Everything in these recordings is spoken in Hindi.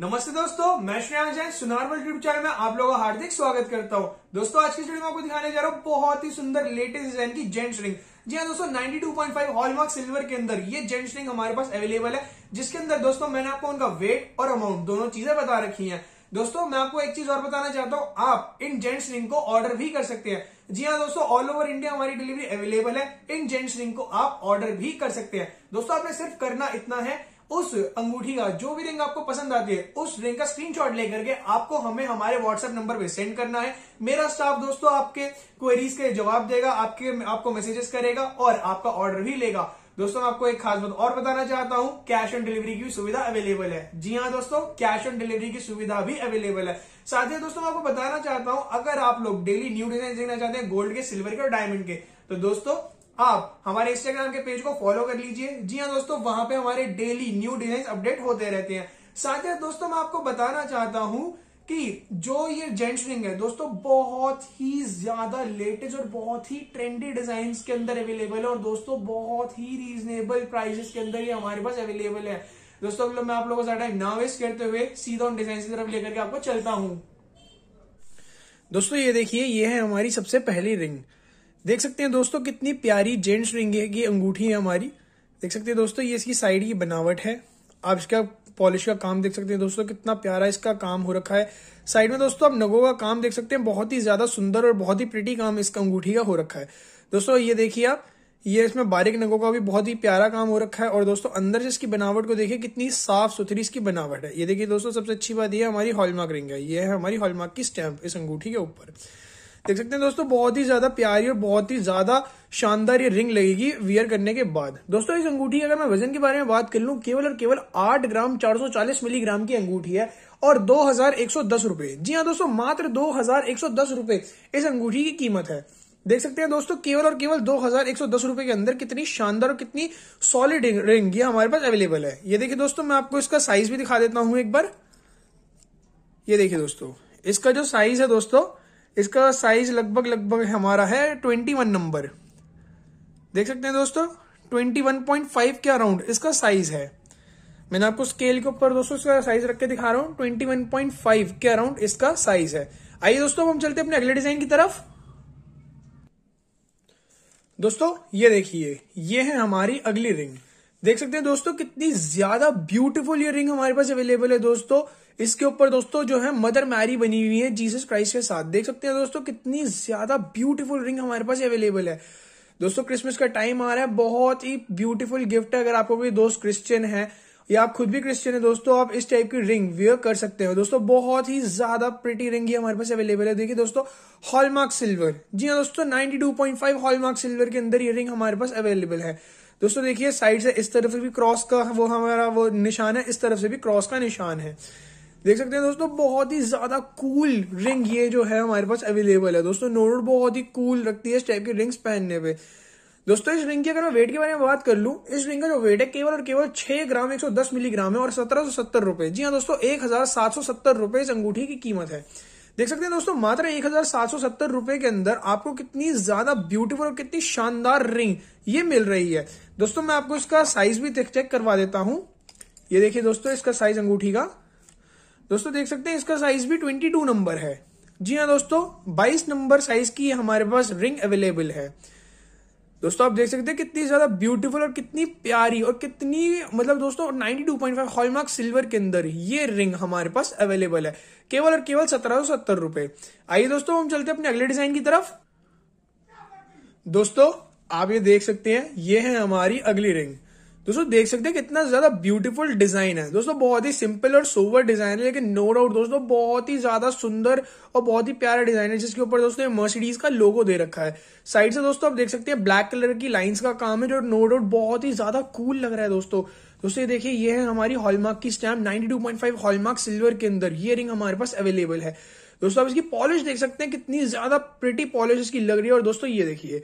नमस्ते दोस्तों मैं श्रेया जैन सुनारवल यूट्यूब चैनल में आप लोगों का हार्दिक स्वागत करता हूं दोस्तों आज की वीडियो में आपको दिखाने जा रहा हूं बहुत ही सुंदर लेटेस्ट डिजाइन की जेंट्स रिंग जी हाँ दोस्तों 92.5 हॉलमार्क सिल्वर के अंदर ये जेंट्स रिंग हमारे पास अवेलेबल है जिसके अंदर दोस्तों मैंने आपको उनका वेट और अमाउंट दोनों चीजें बता रखी है दोस्तों मैं आपको एक चीज और बताना चाहता हूँ आप इन जेंट्स रिंग को ऑर्डर भी कर सकते हैं जी हाँ दोस्तों ऑल ओवर इंडिया हमारी डिलीवरी अवेलेबल है इन जेंट्स रिंग को आप ऑर्डर भी कर सकते हैं दोस्तों आपने सिर्फ करना इतना है उस अंगूठी का जो भी रिंग आपको पसंद आती है उस रिंग का स्क्रीनशॉट लेकर के आपको हमें हमारे व्हाट्सएप नंबर पे सेंड करना है मेरा स्टाफ दोस्तों आपके क्वेरीज के जवाब देगा आपके आपको मैसेजेस करेगा और आपका ऑर्डर भी लेगा दोस्तों मैं आपको एक खास बात और बताना चाहता हूँ कैश ऑन डिलीवरी की सुविधा अवेलेबल है जी हाँ दोस्तों कैश ऑन डिलीवरी की सुविधा भी अवेलेबल है साथ ही दोस्तों मैं आपको बताना चाहता हूँ अगर आप लोग डेली न्यू डिजाइन देखना चाहते हैं गोल्ड के सिल्वर के और डायमंड के तो दोस्तों आप हमारे इंस्टाग्राम के पेज को फॉलो कर लीजिए जी हाँ दोस्तों वहां पे हमारे डेली न्यू डिजाइन अपडेट होते रहते हैं साथ ही दोस्तों मैं आपको बताना चाहता हूं कि जो ये जेंट्स रिंग है दोस्तों बहुत ही ज्यादा लेटेस्ट और बहुत ही ट्रेंडी डिजाइन के अंदर अवेलेबल है और दोस्तों बहुत ही रीजनेबल प्राइजेस के अंदर ये हमारे पास अवेलेबल है दोस्तों मतलब मैं आप लोगों को टाइम ना वेस्ट करते हुए सीधा उन डिजाइन की तरफ लेकर के आपको चलता हूं दोस्तों ये देखिए ये है हमारी सबसे पहली रिंग देख सकते हैं दोस्तों कितनी प्यारी जेंट्स रिंग है ये अंगूठी है हमारी देख सकते हैं दोस्तों ये इसकी साइड की बनावट है आप इसका पॉलिश का काम देख सकते हैं दोस्तों कितना प्यारा इसका काम हो रखा है साइड में दोस्तों आप नगों का काम देख सकते हैं बहुत ही ज्यादा सुंदर और बहुत ही प्रिटी काम इसका अंगूठी का हो रखा है दोस्तों ये देखिए आप ये इसमें बारीक नगों का भी बहुत ही प्यारा काम हो रखा है और दोस्तों अंदर से इसकी बनावट को देखिए कितनी साफ सुथरी इसकी बनावट है ये देखिए दोस्तों सबसे अच्छी बात यह हमारी हॉलमार्क रिंग है ये है हमारी हॉलमार्क की स्टैंप इस अंगूठी के ऊपर देख सकते हैं दोस्तों बहुत ही ज्यादा प्यारी और बहुत ही ज्यादा शानदार ये रिंग लगेगी वियर करने के बाद दोस्तों इस अंगूठी अगर मैं वजन के बारे में बात कर लूं केवल और केवल आठ ग्राम चार सौ चालीस मिलीग्राम की अंगूठी है और दो हजार एक सौ दस रुपए जी हाँ दोस्तों मात्र दो हजार एक सौ दस रुपए इस अंगूठी की कीमत है देख सकते हैं दोस्तों केवल और केवल दो हजार एक सौ दस रुपए के अंदर कितनी शानदार और कितनी सॉलिड रिंग ये हमारे पास अवेलेबल है ये देखिए दोस्तों मैं आपको इसका साइज भी दिखा देता हूं एक बार ये देखिए दोस्तों इसका जो साइज है दोस्तों इसका साइज लगभग लगभग हमारा है ट्वेंटी वन नंबर देख सकते हैं दोस्तों ट्वेंटी वन पॉइंट फाइव के अराउंड इसका साइज है मैंने आपको स्केल के ऊपर दोस्तों इसका साइज रख के दिखा रहा हूं ट्वेंटी वन पॉइंट फाइव के अराउंड इसका साइज है आइए दोस्तों हम चलते हैं अपने अगले डिजाइन की तरफ दोस्तों ये देखिए ये है हमारी अगली रिंग देख सकते हैं दोस्तों कितनी ज्यादा ब्यूटीफुल ये रिंग हमारे पास अवेलेबल है दोस्तों इसके ऊपर दोस्तों जो है मदर मैरी बनी हुई है जीसस क्राइस्ट के साथ देख सकते हैं दोस्तों कितनी ज्यादा ब्यूटीफुल रिंग हमारे पास अवेलेबल है दोस्तों क्रिसमस का टाइम आ रहा है बहुत ही ब्यूटीफुल गिफ्ट है अगर आपको कोई दोस्त क्रिश्चियन है या आप खुद भी क्रिश्चियन है दोस्तों आप इस टाइप की रिंग वेयर कर सकते हो दोस्तों बहुत ही ज्यादा प्रिटी रिंग ही हमारे पास अवेलेबल है देखिए दोस्तों हॉलमार्क सिल्वर जी हाँ दोस्तों 92.5 हॉलमार्क सिल्वर के अंदर ये रिंग हमारे पास अवेलेबल है दोस्तों देखिए साइड से इस तरफ से भी क्रॉस का वो हमारा वो निशान है इस तरफ से भी क्रॉस का निशान है देख सकते हैं दोस्तों बहुत ही ज्यादा कूल रिंग ये जो है हमारे पास अवेलेबल है दोस्तों नोड बहुत ही कूल रखती है इस टाइप की रिंग्स पहनने पे दोस्तों इस रिंग की अगर मैं वेट के बारे में बात कर लूं इस रिंग का जो वेट है केवल और केवल 6 ग्राम 110 मिलीग्राम है और सत्रह सौ सत्तर रुपए जी हाँ दोस्तों एक हजार सात सौ सत्तर रुपए इस अंगूठी की कीमत है देख सकते हैं दोस्तों मात्र एक हजार रुपए के अंदर आपको कितनी ज्यादा ब्यूटीफुल और कितनी शानदार रिंग ये मिल रही है दोस्तों मैं आपको इसका साइज भी चेक करवा देता हूं ये देखिए दोस्तों इसका साइज अंगूठी का दोस्तों देख सकते हैं इसका साइज भी 22 नंबर है जी हाँ दोस्तों 22 नंबर साइज की हमारे पास रिंग अवेलेबल है दोस्तों आप देख सकते हैं कितनी ज्यादा ब्यूटीफुल और कितनी प्यारी और कितनी मतलब दोस्तों 92.5 हॉलमार्क सिल्वर के अंदर ये रिंग हमारे पास अवेलेबल है केवल और केवल सत्रह सौ सत्तर रुपए आइए दोस्तों हम चलते हैं अपने अगले डिजाइन की तरफ दोस्तों आप ये देख सकते हैं ये है हमारी अगली रिंग दोस्तों देख सकते हैं कितना ज्यादा ब्यूटीफुल डिजाइन है दोस्तों बहुत ही सिंपल और सोवर डिजाइन है लेकिन नो डाउट दोस्तों बहुत ही ज्यादा सुंदर और बहुत ही प्यारा डिजाइन है जिसके ऊपर दोस्तों मर्सिडीज का लोगो दे रखा है साइड से दोस्तों आप देख सकते हैं ब्लैक कलर की लाइन्स का काम है जो नो डाउट बहुत ही ज्यादा कूल लग रहा है दोस्तों दोस्तों ये देखिए ये है हमारी हॉलमार्क की स्टैम्प नाइनटी हॉलमार्क सिल्वर के अंदर ये रिंग हमारे पास अवेलेबल है दोस्तों आप इसकी पॉलिश देख सकते हैं कितनी ज्यादा प्रिटी पॉलिश इसकी लग रही है और दोस्तों ये देखिए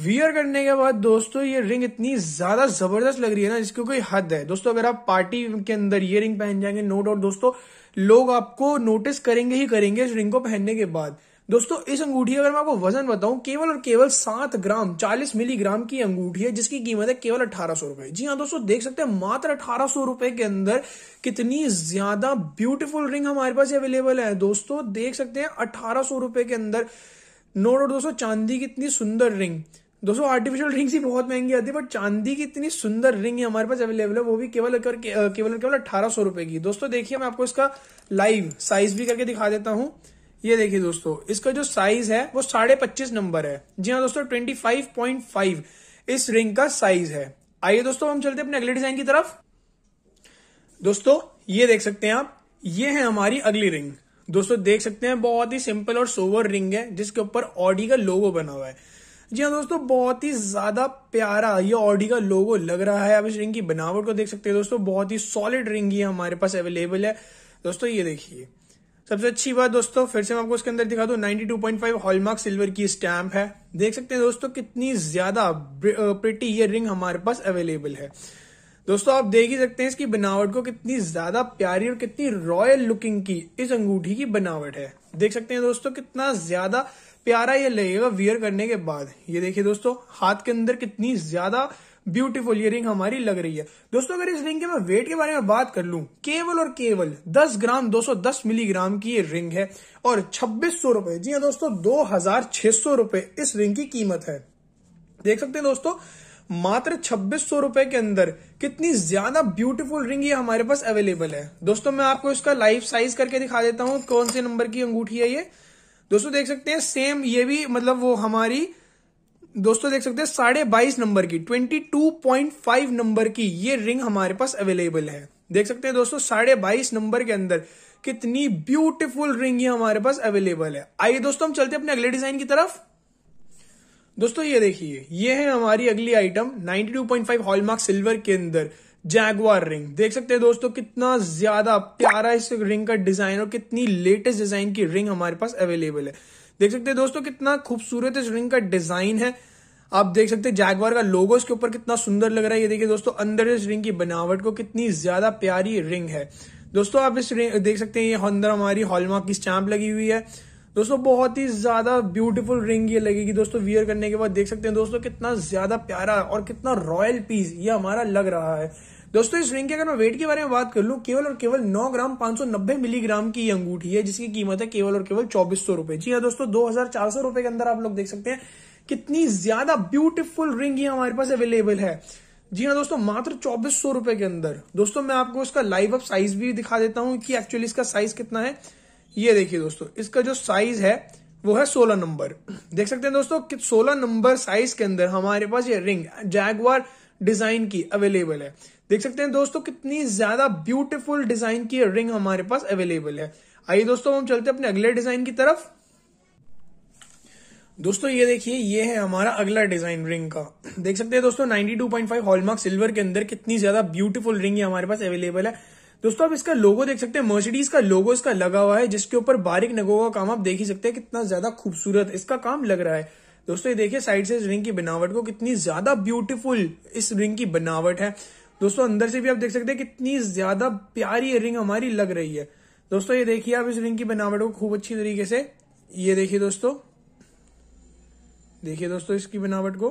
वियर करने के बाद दोस्तों ये रिंग इतनी ज्यादा जबरदस्त लग रही है ना इसकी कोई हद है दोस्तों अगर आप पार्टी के अंदर ये रिंग पहन जाएंगे नो डाउट दोस्तों लोग आपको नोटिस करेंगे ही करेंगे इस रिंग को पहनने के बाद दोस्तों इस अंगूठी अगर मैं आपको वजन बताऊं केवल और केवल सात ग्राम चालीस मिलीग्राम की अंगूठी है जिसकी कीमत है केवल अठारह सौ रुपए जी हाँ दोस्तों देख सकते हैं मात्र अठारह सौ रुपए के अंदर कितनी ज्यादा ब्यूटीफुल रिंग हमारे पास अवेलेबल है दोस्तों देख सकते हैं अठारह सौ रुपए के अंदर नो डाउट दोस्तों चांदी की इतनी सुंदर रिंग दोस्तों आर्टिफिशियल रिंग्स ही बहुत महंगी आती है बट चांदी की इतनी सुंदर रिंग है हमारे पास अवेलेबल है वो भी केवल केवल केवल केवल अठारह सौ रुपए की दोस्तों देखिए मैं आपको इसका लाइव साइज भी करके दिखा देता हूँ ये देखिए दोस्तों इसका जो साइज है वो साढ़े पच्चीस नंबर है जी हाँ दोस्तों ट्वेंटी फाइव पॉइंट फाइव इस रिंग का साइज है आइए दोस्तों हम चलते अपने अगले डिजाइन की तरफ दोस्तों ये देख सकते हैं आप ये है हमारी अगली रिंग दोस्तों देख सकते हैं बहुत ही सिंपल और सोवर रिंग है जिसके ऊपर ऑडी का लोगो बना हुआ है जी हाँ दोस्तों बहुत ही ज़्यादा प्यारा ये ऑडी का लोगो लग रहा है आप इस रिंग की बनावट को देख सकते हैं दोस्तों बहुत ही सॉलिड रिंग ही हमारे पास अवेलेबल है दोस्तों ये देखिए सबसे अच्छी बात दोस्तों फिर से मैं आपको इसके अंदर दिखा दू 92.5 हॉलमार्क सिल्वर की स्टैम्प है देख सकते हैं दोस्तों कितनी ज्यादा प्रिटी ये रिंग हमारे पास अवेलेबल है दोस्तों आप देख ही सकते हैं इसकी बनावट को कितनी ज्यादा प्यारी और कितनी रॉयल लुकिंग की इस अंगूठी की बनावट है देख सकते हैं दोस्तों कितना ज्यादा प्यारा ये लगेगा वियर करने के बाद ये देखिए दोस्तों हाथ के अंदर कितनी ज्यादा ब्यूटीफुल ये रिंग हमारी लग रही है दोस्तों अगर इस रिंग के मैं वेट के बारे में बात कर लूं केवल और केवल 10 ग्राम 210 मिलीग्राम की ये रिंग है और छब्बीस सौ रुपए जी हाँ दोस्तों दो हजार छह सौ रुपए इस रिंग की कीमत है देख सकते हैं दोस्तों मात्र छब्बीस सौ रुपए के अंदर कितनी ज्यादा ब्यूटीफुल रिंग ये हमारे पास अवेलेबल है दोस्तों मैं आपको इसका लाइफ साइज करके दिखा देता हूँ कौन से नंबर की अंगूठी है ये दोस्तों देख सकते हैं सेम ये भी मतलब वो हमारी दोस्तों देख सकते हैं साढ़े बाईस नंबर की ट्वेंटी टू पॉइंट फाइव नंबर की ये रिंग हमारे पास अवेलेबल है देख सकते हैं दोस्तों साढ़े बाईस नंबर के अंदर कितनी ब्यूटीफुल रिंग ये हमारे पास अवेलेबल है आइए दोस्तों हम चलते हैं अपने अगले डिजाइन की तरफ दोस्तों ये देखिए ये है हमारी अगली आइटम 92.5 हॉलमार्क सिल्वर के अंदर जैगवार रिंग देख सकते हैं दोस्तों कितना ज्यादा प्यारा इस रिंग का डिजाइन और कितनी लेटेस्ट डिजाइन की रिंग हमारे पास अवेलेबल है देख सकते हैं दोस्तों कितना खूबसूरत इस रिंग का डिजाइन है आप देख सकते हैं जैगवार का लोगो इसके ऊपर कितना सुंदर लग रहा है ये देखिए दोस्तों अंदर इस रिंग की बनावट को कितनी ज्यादा प्यारी रिंग है दोस्तों आप इस रिंग देख सकते हैं ये अंदर हमारी हॉलमार्क की स्टैंप लगी हुई है दोस्तों बहुत ही ज्यादा ब्यूटीफुल रिंग ये लगेगी दोस्तों वियर करने के बाद देख सकते हैं दोस्तों कितना ज्यादा प्यारा और कितना रॉयल पीस ये हमारा लग रहा है दोस्तों इस रिंग के अगर मैं वेट के बारे में बात कर लूँ केवल और केवल 9 ग्राम 590 मिलीग्राम की अंगूठी है जिसकी कीमत है केवल और केवल चौबीस सौ रुपए जी हाँ दोस्तों दो रुपए के अंदर आप लोग देख सकते हैं कितनी ज्यादा ब्यूटीफुल रिंग ये हमारे पास अवेलेबल है जी हाँ दोस्तों मात्र चौबीस सौ रुपए के अंदर दोस्तों मैं आपको इसका लाइव अप साइज भी दिखा देता हूँ कि एक्चुअली इसका साइज कितना है ये देखिए दोस्तों इसका जो साइज है वो है सोलह नंबर देख सकते हैं दोस्तों कि सोलह नंबर साइज के अंदर हमारे पास ये रिंग जैगवार डिजाइन की अवेलेबल है देख सकते हैं दोस्तों कितनी ज्यादा ब्यूटीफुल डिजाइन की रिंग हमारे पास अवेलेबल है आइए दोस्तों हम चलते हैं अपने अगले डिजाइन की तरफ दोस्तों ये देखिए ये है हमारा अगला डिजाइन रिंग का देख सकते हैं दोस्तों 92.5 हॉलमार्क सिल्वर के अंदर कितनी ज्यादा ब्यूटीफुल रिंग है हमारे पास अवेलेबल है दोस्तों आप इसका लोगो देख सकते हैं मर्सिडीज का लोगो इसका लगा हुआ है जिसके ऊपर बारीक नगो का काम आप देख ही सकते हैं कितना ज्यादा खूबसूरत इसका काम लग रहा है दोस्तों ये देखिए साइड से इस रिंग की बनावट को कितनी ज्यादा ब्यूटीफुल इस रिंग की बनावट है दोस्तों अंदर से भी आप देख सकते हैं कितनी ज्यादा प्यारी रिंग हमारी लग रही है दोस्तों ये देखिए आप इस रिंग की बनावट को खूब अच्छी तरीके से ये देखिए दोस्तों देखिए दोस्तों इसकी बनावट को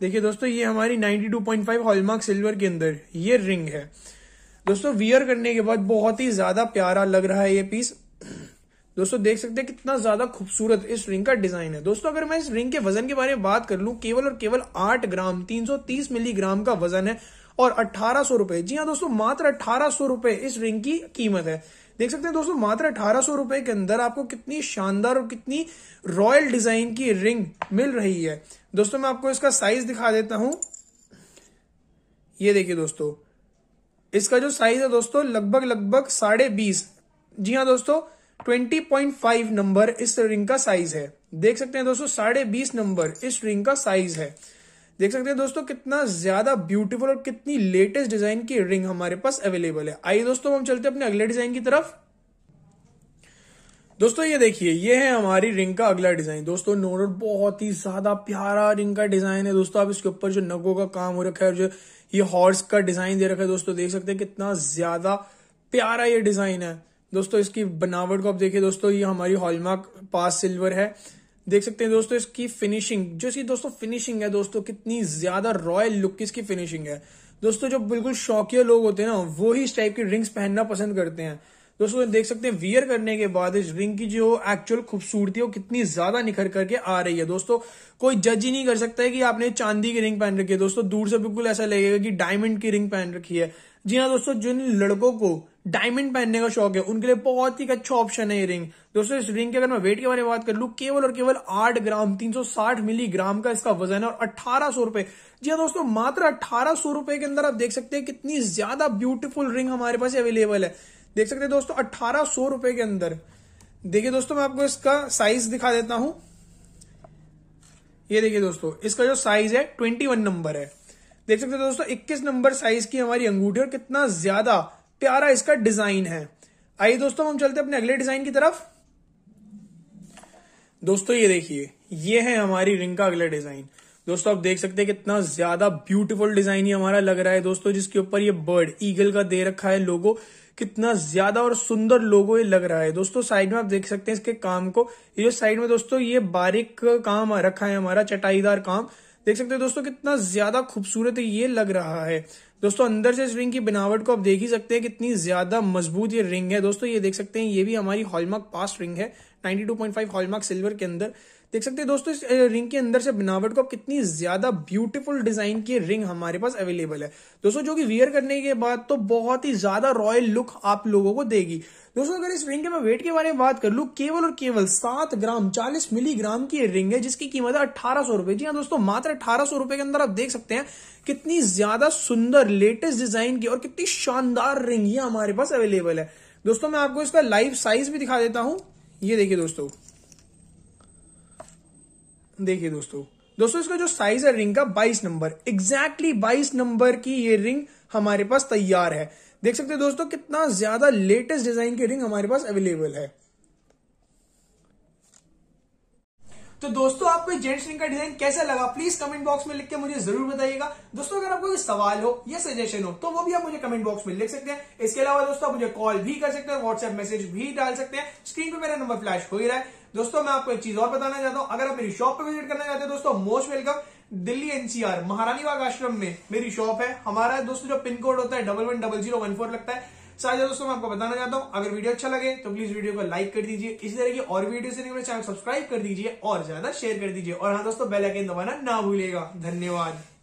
देखिए दोस्तों ये हमारी 92.5 हॉलमार्क सिल्वर के अंदर ये रिंग है दोस्तों वियर करने के बाद बहुत ही ज्यादा प्यारा लग रहा है ये पीस दोस्तों देख सकते हैं कितना ज्यादा खूबसूरत इस रिंग का डिजाइन है दोस्तों अगर मैं इस रिंग के वजन के बारे में बात कर लूं केवल और केवल 8 ग्राम 330 मिलीग्राम का वजन है और अट्ठारह सौ रुपए जी हाँ दोस्तों मात्र अट्ठारह सौ रुपए इस रिंग की कीमत है देख सकते हैं दोस्तों मात्र अठारह सौ रुपए के अंदर आपको कितनी शानदार और कितनी रॉयल डिजाइन की रिंग मिल रही है दोस्तों मैं आपको इसका साइज दिखा देता हूं ये देखिए दोस्तों इसका जो साइज है दोस्तों लगभग लगभग साढ़े बीस जी हाँ दोस्तों 20.5 नंबर इस रिंग का साइज है देख सकते हैं दोस्तों साढ़े बीस नंबर इस रिंग का साइज है देख सकते हैं दोस्तों कितना ज्यादा ब्यूटीफुल और कितनी लेटेस्ट डिजाइन की रिंग हमारे पास अवेलेबल है आइए दोस्तों हम चलते हैं अपने अगले डिजाइन की तरफ दोस्तों ये देखिए ये है हमारी रिंग का अगला डिजाइन दोस्तों नोरर बहुत ही ज्यादा प्यारा रिंग का डिजाइन है दोस्तों आप इसके ऊपर जो नगों का काम हो रखा है और जो ये हॉर्स का डिजाइन दे रखा है दोस्तों देख सकते हैं कितना ज्यादा प्यारा ये डिजाइन है दोस्तों इसकी बनावट को आप देखिए दोस्तों ये हमारी हॉलमार्क पास सिल्वर है देख सकते हैं दोस्तों इसकी फिनिशिंग जो इसकी दोस्तों फिनिशिंग है दोस्तों कितनी ज्यादा रॉयल लुक की इसकी फिनिशिंग है दोस्तों जो बिल्कुल शौकीय लोग होते हैं ना वो ही इस टाइप की रिंग्स पहनना पसंद करते हैं दोस्तों देख सकते हैं वियर करने के बाद इस रिंग की जो एक्चुअल खूबसूरती है वो कितनी ज्यादा निखर करके आ रही है दोस्तों कोई जज ही नहीं कर सकता है कि आपने चांदी की रिंग पहन रखी है दोस्तों दूर से बिल्कुल ऐसा लगेगा कि डायमंड की रिंग पहन रखी है जी हाँ दोस्तों जिन लड़कों को डायमंड पहनने का शौक है उनके लिए बहुत ही अच्छा ऑप्शन है ये रिंग दोस्तों इस रिंग के अगर मैं वेट के बारे में बात कर लू केवल और केवल 8 ग्राम 360 मिलीग्राम का इसका वजन है और अट्ठारह सौ रुपए जी हाँ दोस्तों मात्र अट्ठारह सौ रुपए के अंदर आप देख सकते हैं कितनी ज्यादा ब्यूटीफुल रिंग हमारे पास अवेलेबल है देख सकते हैं दोस्तों अट्ठारह सौ रुपए के अंदर देखिये दोस्तों मैं आपको इसका साइज दिखा देता हूं ये देखिए दोस्तों इसका जो साइज है ट्वेंटी वन नंबर है देख सकते हो दोस्तों इक्कीस नंबर साइज की हमारी अंगूठी और कितना ज्यादा प्यारा इसका डिजाइन है आइए दोस्तों हम चलते अपने अगले डिजाइन की तरफ दोस्तों ये देखिए ये है हमारी रिंग का अगला डिजाइन दोस्तों आप देख सकते हैं कितना ज्यादा ब्यूटीफुल डिजाइन ये हमारा लग रहा है दोस्तों जिसके ऊपर ये बर्ड ईगल का दे रखा है लोगो कितना ज्यादा और सुंदर लोगो ये लग रहा है दोस्तों साइड में आप देख सकते हैं इसके काम को ये साइड में दोस्तों ये बारीक काम रखा है हमारा चटाईदार काम देख सकते हो दोस्तों कितना ज्यादा खूबसूरत ये लग रहा है दोस्तों अंदर से इस रिंग की बनावट को आप देख ही सकते हैं कितनी ज्यादा मजबूत ये रिंग है दोस्तों ये देख सकते हैं ये भी हमारी हॉलमार्क पास रिंग है 92.5 हॉलमार्क सिल्वर के अंदर देख सकते हैं दोस्तों इस रिंग के अंदर से बनावट को कितनी ज्यादा ब्यूटीफुल डिजाइन की रिंग हमारे पास अवेलेबल है दोस्तों जो कि वियर करने के बाद तो बहुत ही ज्यादा रॉयल लुक आप लोगों को देगी दोस्तों अगर इस रिंग के मैं वेट के बारे में बात कर लू केवल और केवल सात ग्राम चालीस मिलीग्राम की रिंग है जिसकी कीमत है अठारह सौ रुपए जी हाँ दोस्तों मात्र अठारह सौ रुपए के अंदर आप देख सकते हैं कितनी ज्यादा सुंदर लेटेस्ट डिजाइन की और कितनी शानदार रिंग ये हमारे पास अवेलेबल है दोस्तों मैं आपको इसका लाइफ साइज भी दिखा देता हूं ये देखिए दोस्तों देखिए दोस्तों दोस्तों इसका जो साइज है रिंग का 22 नंबर एग्जैक्टली exactly 22 नंबर की ये रिंग हमारे पास तैयार है देख सकते हैं दोस्तों कितना ज्यादा लेटेस्ट डिजाइन की रिंग हमारे पास अवेलेबल है तो दोस्तों आपको जेंट्स रिंग का डिजाइन कैसा लगा प्लीज कमेंट बॉक्स में लिख के मुझे जरूर बताइएगा दोस्तों अगर आपको कोई सवाल हो या सजेशन हो तो वो भी आप मुझे कमेंट बॉक्स में लिख सकते हैं इसके अलावा दोस्तों आप मुझे कॉल भी कर सकते हैं व्हाट्सएप मैसेज भी डाल सकते हैं स्क्रीन पर मेरा नंबर फ्लैश हो ही रहा है दोस्तों मैं आपको एक चीज और बताना चाहता हूं अगर आप मेरी शॉप पर विजिट करना चाहते हैं दोस्तों मोस्ट वेलकम दिल्ली एनसीआर महारानी बाग आश्रम में मेरी शॉप है हमारा दोस्तों जो पिन कोड होता है double one double zero one four लगता है ही दोस्तों मैं आपको बताना चाहता हूँ अगर वीडियो अच्छा लगे तो प्लीज वीडियो को लाइक कर दीजिए इसी तरह की और वीडियो से चैनल सब्सक्राइब कर दीजिए और ज्यादा शेयर कर दीजिए और हाँ दोस्तों बेलाइकन दबाना ना भूलेगा धन्यवाद